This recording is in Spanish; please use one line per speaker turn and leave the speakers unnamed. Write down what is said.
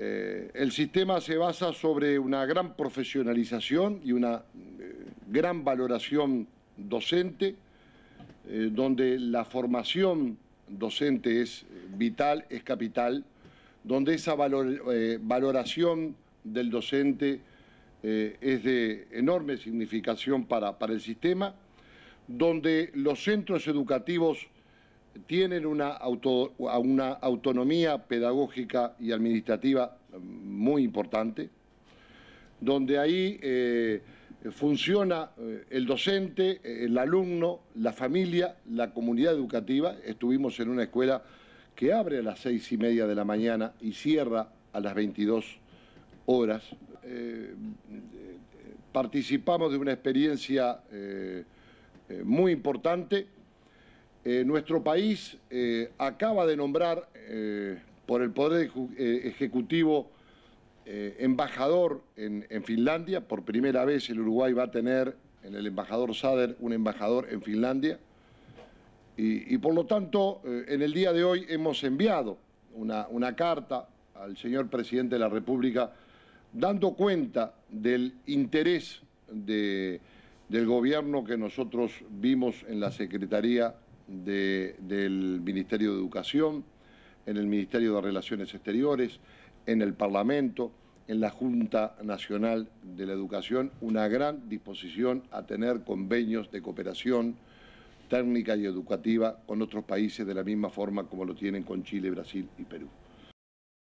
Eh, el sistema se basa sobre una gran profesionalización y una eh, gran valoración docente, eh, donde la formación docente es vital, es capital, donde esa valoración del docente es de enorme significación para el sistema, donde los centros educativos tienen una, una autonomía pedagógica y administrativa muy importante, donde ahí eh, funciona eh, el docente, eh, el alumno, la familia, la comunidad educativa. Estuvimos en una escuela que abre a las seis y media de la mañana y cierra a las 22 horas. participamos de una experiencia muy importante eh, nuestro país eh, acaba de nombrar eh, por el Poder Ejecutivo embajador en, Finlandia. Por primera vez el Uruguay va a tener en el embajador Sader un embajador en Finlandia. Y, por lo tanto, en el día de hoy hemos enviado una, carta al señor presidente de la República dando cuenta del interés del gobierno que nosotros vimos en la Secretaría de, del Ministerio de Educación, en el Ministerio de Relaciones Exteriores, en el Parlamento, en la Junta Nacional de la Educación, una gran disposición a tener convenios de cooperación técnica y educativa con otros países de la misma forma como lo tienen con Chile, Brasil y Perú.